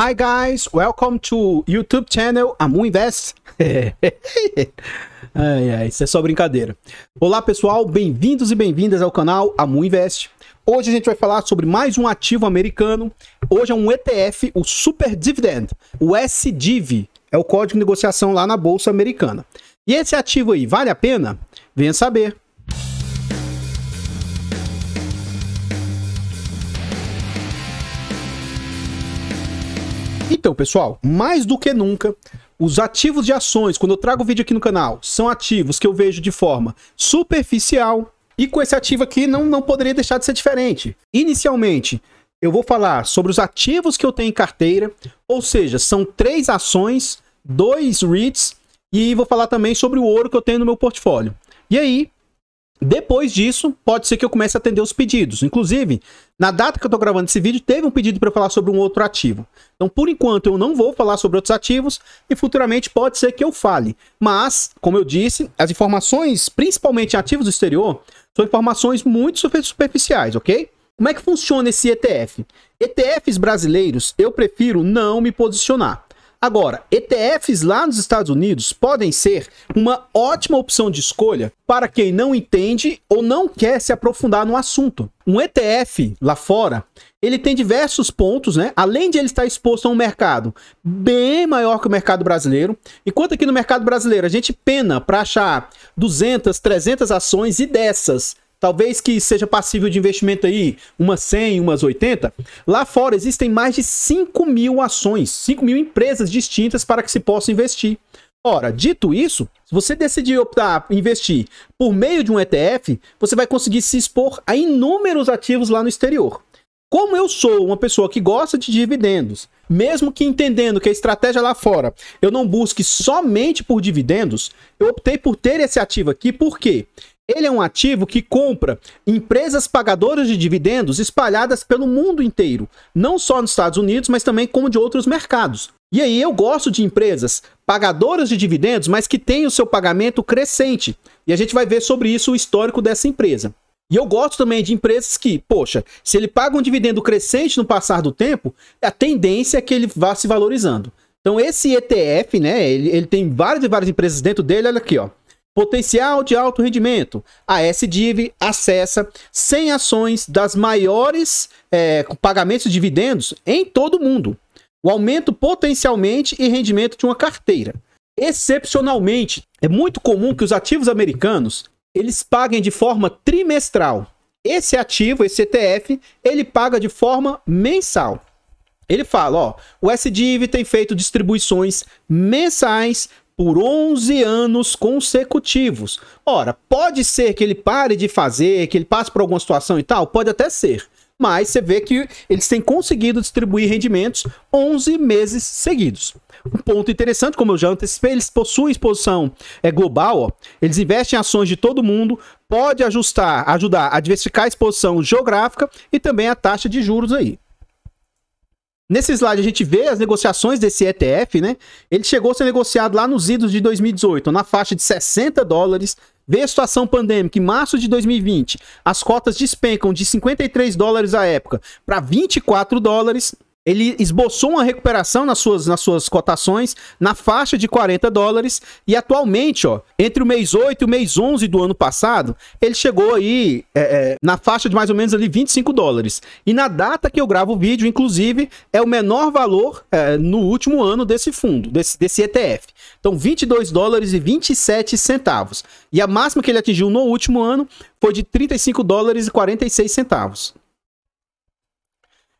Hi guys, welcome to YouTube channel Amu Invest. ai, ai, isso é só brincadeira. Olá pessoal, bem-vindos e bem-vindas ao canal Amu Invest. Hoje a gente vai falar sobre mais um ativo americano. Hoje é um ETF, o Super Dividend, o SDIV. É o código de negociação lá na bolsa americana. E esse ativo aí, vale a pena? Venha saber. Então, pessoal, mais do que nunca, os ativos de ações, quando eu trago vídeo aqui no canal, são ativos que eu vejo de forma superficial e com esse ativo aqui não, não poderia deixar de ser diferente. Inicialmente, eu vou falar sobre os ativos que eu tenho em carteira, ou seja, são três ações, dois REITs e vou falar também sobre o ouro que eu tenho no meu portfólio. E aí, depois disso, pode ser que eu comece a atender os pedidos. Inclusive, na data que eu estou gravando esse vídeo, teve um pedido para falar sobre um outro ativo. Então, por enquanto, eu não vou falar sobre outros ativos e futuramente pode ser que eu fale. Mas, como eu disse, as informações, principalmente em ativos do exterior, são informações muito superficiais, ok? Como é que funciona esse ETF? ETFs brasileiros, eu prefiro não me posicionar. Agora, ETFs lá nos Estados Unidos podem ser uma ótima opção de escolha para quem não entende ou não quer se aprofundar no assunto. Um ETF lá fora, ele tem diversos pontos, né? Além de ele estar exposto a um mercado bem maior que o mercado brasileiro, enquanto aqui no mercado brasileiro a gente pena para achar 200, 300 ações e dessas talvez que seja passível de investimento aí umas 100, umas 80, lá fora existem mais de 5 mil ações, 5 mil empresas distintas para que se possa investir. Ora, dito isso, se você decidir optar investir por meio de um ETF, você vai conseguir se expor a inúmeros ativos lá no exterior. Como eu sou uma pessoa que gosta de dividendos, mesmo que entendendo que a estratégia lá fora eu não busque somente por dividendos, eu optei por ter esse ativo aqui por quê ele é um ativo que compra empresas pagadoras de dividendos espalhadas pelo mundo inteiro, não só nos Estados Unidos, mas também como de outros mercados. E aí eu gosto de empresas pagadoras de dividendos, mas que têm o seu pagamento crescente. E a gente vai ver sobre isso o histórico dessa empresa. E eu gosto também de empresas que, poxa, se ele paga um dividendo crescente no passar do tempo, a tendência é que ele vá se valorizando. Então esse ETF, né, ele, ele tem várias e várias empresas dentro dele, olha aqui, ó potencial de alto rendimento. A SDIV acessa 100 ações das maiores é, pagamentos de dividendos em todo o mundo. O aumento potencialmente e rendimento de uma carteira. Excepcionalmente, é muito comum que os ativos americanos eles paguem de forma trimestral. Esse ativo, esse ETF, ele paga de forma mensal. Ele fala, ó, o SDIV tem feito distribuições mensais por 11 anos consecutivos. Ora, pode ser que ele pare de fazer, que ele passe por alguma situação e tal, pode até ser. Mas você vê que eles têm conseguido distribuir rendimentos 11 meses seguidos. Um ponto interessante, como eu já antecipei, eles possuem exposição é, global, ó. eles investem em ações de todo mundo, pode ajustar, ajudar a diversificar a exposição geográfica e também a taxa de juros aí. Nesse slide a gente vê as negociações desse ETF, né? Ele chegou a ser negociado lá nos idos de 2018, na faixa de 60 dólares. Vê a situação pandêmica em março de 2020, as cotas despencam de 53 dólares à época para 24 dólares. Ele esboçou uma recuperação nas suas, nas suas cotações na faixa de 40 dólares e atualmente, ó, entre o mês 8 e o mês 11 do ano passado, ele chegou aí é, é, na faixa de mais ou menos ali 25 dólares. E na data que eu gravo o vídeo, inclusive, é o menor valor é, no último ano desse fundo, desse, desse ETF. Então, 22 dólares e 27 centavos. E a máxima que ele atingiu no último ano foi de 35 dólares e 46 centavos.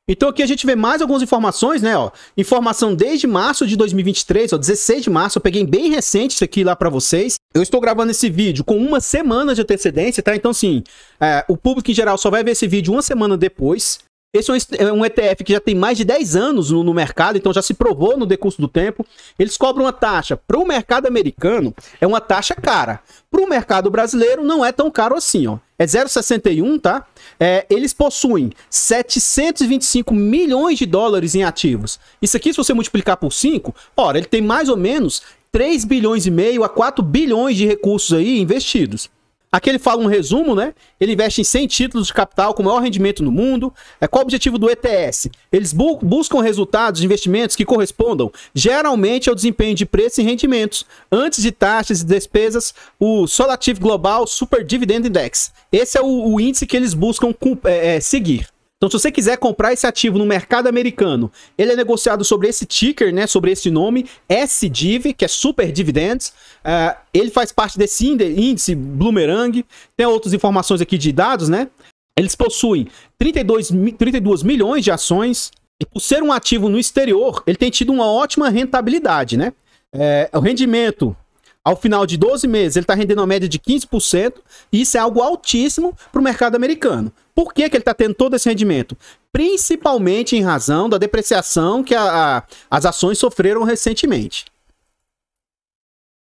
Então aqui a gente vê mais algumas informações, né, ó. Informação desde março de 2023, ó, 16 de março, eu peguei bem recente isso aqui lá para vocês. Eu estou gravando esse vídeo com uma semana de antecedência, tá? Então sim, é, o público em geral só vai ver esse vídeo uma semana depois. Esse é um ETF é que já tem mais de 10 anos no, no mercado, então já se provou no decurso do tempo. Eles cobram uma taxa. Para o mercado americano, é uma taxa cara. Para o mercado brasileiro, não é tão caro assim. Ó é 0,61, tá? É, eles possuem 725 milhões de dólares em ativos. Isso aqui, se você multiplicar por 5, ora, ele tem mais ou menos 3 bilhões e meio a 4 bilhões de recursos aí investidos. Aqui ele fala um resumo, né? Ele investe em 100 títulos de capital com maior rendimento no mundo. É qual o objetivo do ETS? Eles bu buscam resultados de investimentos que correspondam geralmente ao desempenho de preço e rendimentos, antes de taxas e despesas, o Solative Global Super Dividend Index. Esse é o, o índice que eles buscam é, é, seguir. Então, se você quiser comprar esse ativo no mercado americano, ele é negociado sobre esse ticker, né? Sobre esse nome, SDIV, que é Super Dividends. Uh, ele faz parte desse índice Bloomerang. Tem outras informações aqui de dados, né? Eles possuem 32, 32 milhões de ações. E por ser um ativo no exterior, ele tem tido uma ótima rentabilidade, né? É, o rendimento ao final de 12 meses, ele está rendendo uma média de 15%, e isso é algo altíssimo para o mercado americano. Por que, que ele está tendo todo esse rendimento? Principalmente em razão da depreciação que a, a, as ações sofreram recentemente.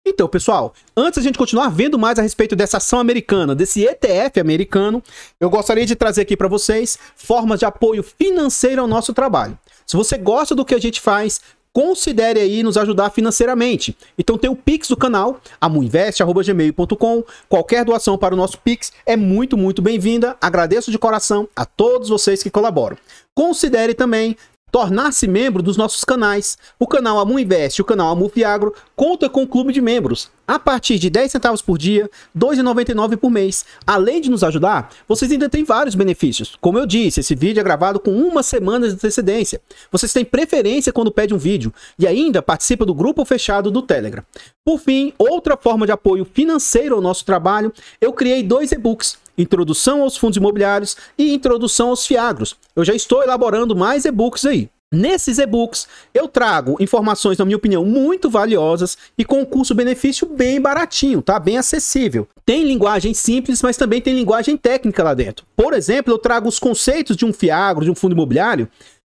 Então, pessoal, antes a gente continuar vendo mais a respeito dessa ação americana, desse ETF americano, eu gostaria de trazer aqui para vocês formas de apoio financeiro ao nosso trabalho. Se você gosta do que a gente faz, considere aí nos ajudar financeiramente. Então tem o Pix do canal, amuinvest.gmail.com. Qualquer doação para o nosso Pix é muito, muito bem-vinda. Agradeço de coração a todos vocês que colaboram. Considere também tornar-se membro dos nossos canais. O canal Amu Invest e o canal Amu Fiagro conta com o um clube de membros, a partir de 10 centavos por dia, R$ 2,99 por mês. Além de nos ajudar, vocês ainda têm vários benefícios. Como eu disse, esse vídeo é gravado com uma semana de antecedência. Vocês têm preferência quando pede um vídeo e ainda participa do grupo fechado do Telegram. Por fim, outra forma de apoio financeiro ao nosso trabalho, eu criei dois e-books Introdução aos fundos imobiliários e Introdução aos fiagros. Eu já estou elaborando mais e-books aí. Nesses e-books, eu trago informações, na minha opinião, muito valiosas e com um custo-benefício bem baratinho, tá? Bem acessível. Tem linguagem simples, mas também tem linguagem técnica lá dentro. Por exemplo, eu trago os conceitos de um fiagro, de um fundo imobiliário,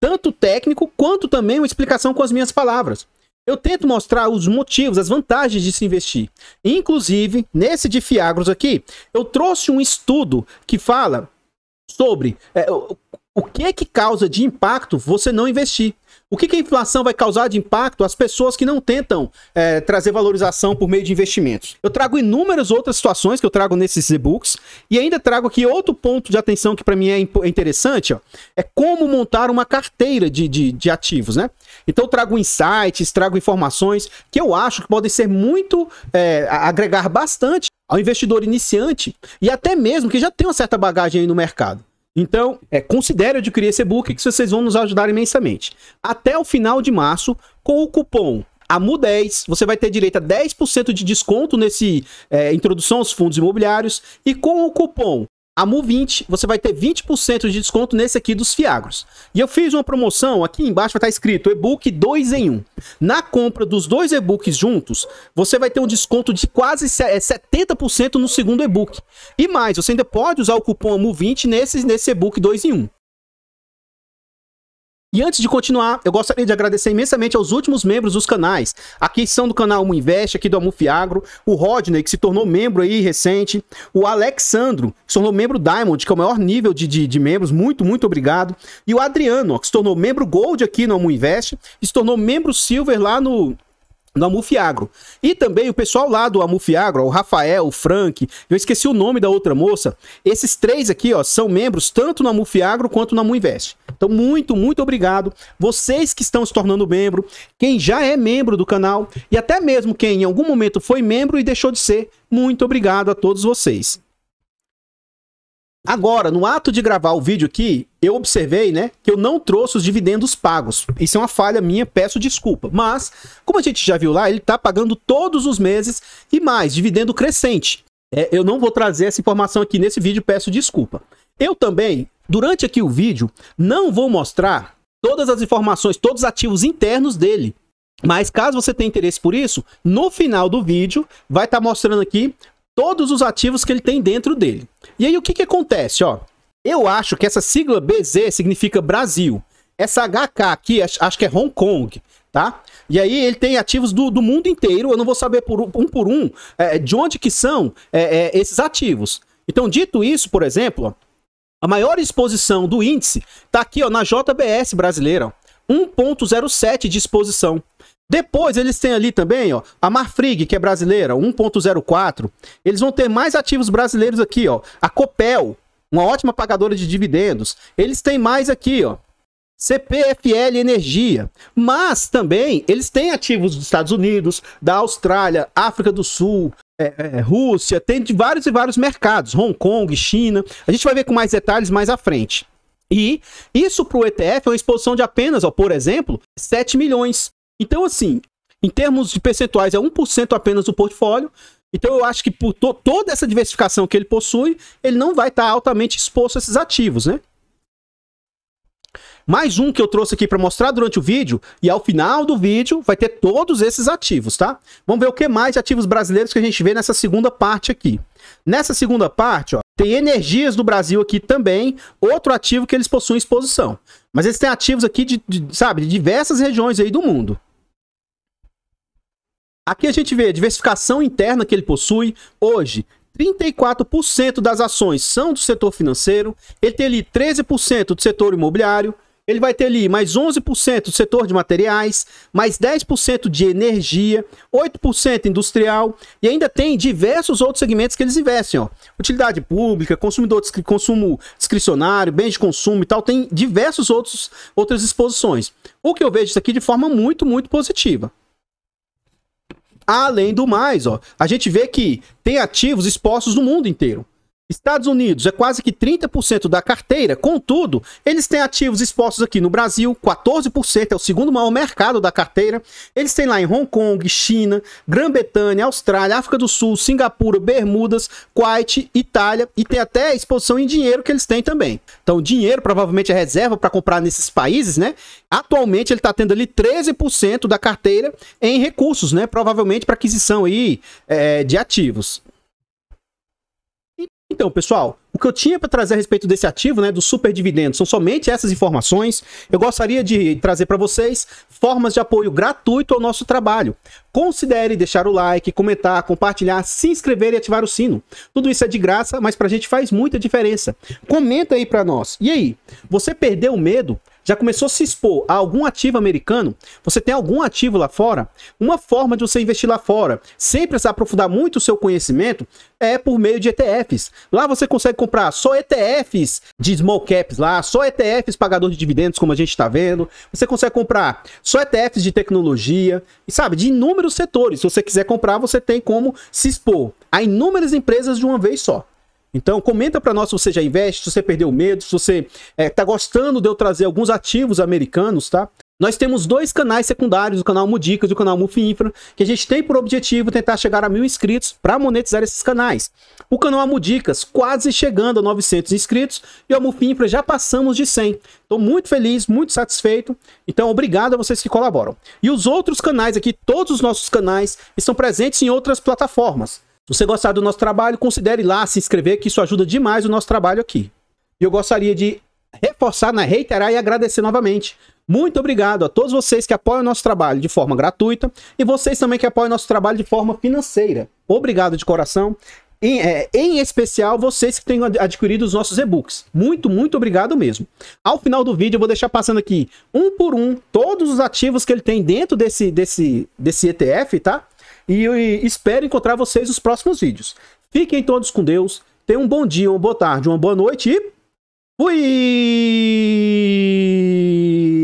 tanto técnico quanto também uma explicação com as minhas palavras. Eu tento mostrar os motivos, as vantagens de se investir. Inclusive, nesse de Fiagros aqui, eu trouxe um estudo que fala sobre é, o que que causa de impacto você não investir? O que, que a inflação vai causar de impacto às pessoas que não tentam é, trazer valorização por meio de investimentos? Eu trago inúmeras outras situações que eu trago nesses e-books e ainda trago aqui outro ponto de atenção que para mim é, é interessante, ó, é como montar uma carteira de, de, de ativos, né? Então eu trago insights, trago informações que eu acho que podem ser muito, é, agregar bastante ao investidor iniciante e até mesmo que já tem uma certa bagagem aí no mercado. Então, é, considere adquirir esse e-book que vocês vão nos ajudar imensamente. Até o final de março, com o cupom AMU10, você vai ter direito a 10% de desconto nesse é, Introdução aos Fundos Imobiliários. E com o cupom a MU20, você vai ter 20% de desconto nesse aqui dos Fiagros. E eu fiz uma promoção, aqui embaixo vai estar tá escrito e-book 2 em 1. Um. Na compra dos dois e-books juntos, você vai ter um desconto de quase 70% é, no segundo e-book. E mais, você ainda pode usar o cupom Amu 20 nesse, nesse e-book 2 em 1. Um. E antes de continuar, eu gostaria de agradecer imensamente aos últimos membros dos canais. Aqui são do canal Amo Invest, aqui do Amufiagro, o Rodney, que se tornou membro aí recente, o Alexandro, que se tornou membro Diamond, que é o maior nível de, de, de membros, muito, muito obrigado. E o Adriano, que se tornou membro Gold aqui no Amo Invest, e se tornou membro Silver lá no, no Amufiagro. E também o pessoal lá do Amufiagro, o Rafael, o Frank, eu esqueci o nome da outra moça. Esses três aqui, ó, são membros tanto no Amufiagro quanto no Amuinvest. Então, muito, muito obrigado. Vocês que estão se tornando membro, quem já é membro do canal e até mesmo quem em algum momento foi membro e deixou de ser, muito obrigado a todos vocês. Agora, no ato de gravar o vídeo aqui, eu observei, né, que eu não trouxe os dividendos pagos. Isso é uma falha minha, peço desculpa. Mas, como a gente já viu lá, ele está pagando todos os meses e mais, dividendo crescente. É, eu não vou trazer essa informação aqui nesse vídeo, peço desculpa. Eu também Durante aqui o vídeo, não vou mostrar todas as informações, todos os ativos internos dele. Mas caso você tenha interesse por isso, no final do vídeo vai estar tá mostrando aqui todos os ativos que ele tem dentro dele. E aí o que, que acontece? Ó, eu acho que essa sigla BZ significa Brasil. Essa HK aqui, acho que é Hong Kong, tá? E aí ele tem ativos do, do mundo inteiro. Eu não vou saber por um por um é, de onde que são é, é, esses ativos. Então, dito isso, por exemplo, ó, a maior exposição do índice está aqui ó, na JBS brasileira, 1.07 de exposição. Depois eles têm ali também ó, a Marfrig, que é brasileira, 1.04. Eles vão ter mais ativos brasileiros aqui, ó. a Copel, uma ótima pagadora de dividendos. Eles têm mais aqui, ó, CPFL Energia. Mas também eles têm ativos dos Estados Unidos, da Austrália, África do Sul, é, é, é, Rússia, tem de vários e vários mercados, Hong Kong, China. A gente vai ver com mais detalhes mais à frente. E isso para o ETF é uma exposição de apenas, ó, por exemplo, 7 milhões. Então, assim, em termos de percentuais, é 1% apenas do portfólio. Então, eu acho que por to toda essa diversificação que ele possui, ele não vai estar tá altamente exposto a esses ativos, né? mais um que eu trouxe aqui para mostrar durante o vídeo. E ao final do vídeo vai ter todos esses ativos, tá? Vamos ver o que mais de ativos brasileiros que a gente vê nessa segunda parte aqui. Nessa segunda parte, ó, tem energias do Brasil aqui também, outro ativo que eles possuem exposição. Mas eles têm ativos aqui de, de sabe, de diversas regiões aí do mundo. Aqui a gente vê a diversificação interna que ele possui. Hoje, 34% das ações são do setor financeiro, ele tem ali 13% do setor imobiliário, ele vai ter ali mais 11% do setor de materiais, mais 10% de energia, 8% industrial e ainda tem diversos outros segmentos que eles investem, ó. Utilidade pública, consumidor consumo discricionário, bens de consumo e tal, tem diversos outros outras exposições. O que eu vejo isso aqui de forma muito, muito positiva. Além do mais, ó, a gente vê que tem ativos expostos no mundo inteiro. Estados Unidos é quase que 30% da carteira, contudo, eles têm ativos expostos aqui no Brasil, 14% é o segundo maior mercado da carteira. Eles têm lá em Hong Kong, China, Grã-Bretanha, Austrália, África do Sul, Singapura, Bermudas, Kuwait, Itália e tem até a exposição em dinheiro que eles têm também. Então, dinheiro provavelmente é reserva para comprar nesses países, né? Atualmente ele está tendo ali 13% da carteira em recursos, né? Provavelmente para aquisição aí é, de ativos. Então, pessoal, o que eu tinha para trazer a respeito desse ativo, né, do super dividendo, são somente essas informações. Eu gostaria de trazer para vocês formas de apoio gratuito ao nosso trabalho. Considere deixar o like, comentar, compartilhar, se inscrever e ativar o sino. Tudo isso é de graça, mas para a gente faz muita diferença. Comenta aí para nós. E aí, você perdeu o medo? já começou a se expor a algum ativo americano, você tem algum ativo lá fora, uma forma de você investir lá fora, sem precisar aprofundar muito o seu conhecimento, é por meio de ETFs. Lá você consegue comprar só ETFs de small caps lá, só ETFs pagador de dividendos, como a gente está vendo. Você consegue comprar só ETFs de tecnologia, e sabe, de inúmeros setores. Se você quiser comprar, você tem como se expor a inúmeras empresas de uma vez só. Então, comenta para nós se você já investe, se você perdeu medo, se você é, tá gostando de eu trazer alguns ativos americanos, tá? Nós temos dois canais secundários, o canal Mudicas e o canal Infra, que a gente tem por objetivo tentar chegar a mil inscritos para monetizar esses canais. O canal Mudicas quase chegando a 900 inscritos e o Infra já passamos de 100. Estou muito feliz, muito satisfeito. Então, obrigado a vocês que colaboram. E os outros canais aqui, todos os nossos canais, estão presentes em outras plataformas. Se você gostar do nosso trabalho, considere lá se inscrever, que isso ajuda demais o nosso trabalho aqui. E eu gostaria de reforçar, né, reiterar e agradecer novamente muito obrigado a todos vocês que apoiam o nosso trabalho de forma gratuita e vocês também que apoiam o nosso trabalho de forma financeira. Obrigado de coração. Em, é, em, especial vocês que têm adquirido os nossos e-books. Muito, muito obrigado mesmo. Ao final do vídeo, eu vou deixar passando aqui, um por um, todos os ativos que ele tem dentro desse, desse, desse ETF, tá? E, e espero encontrar vocês nos próximos vídeos. Fiquem todos com Deus. Tenham um bom dia, uma boa tarde, uma boa noite e fui!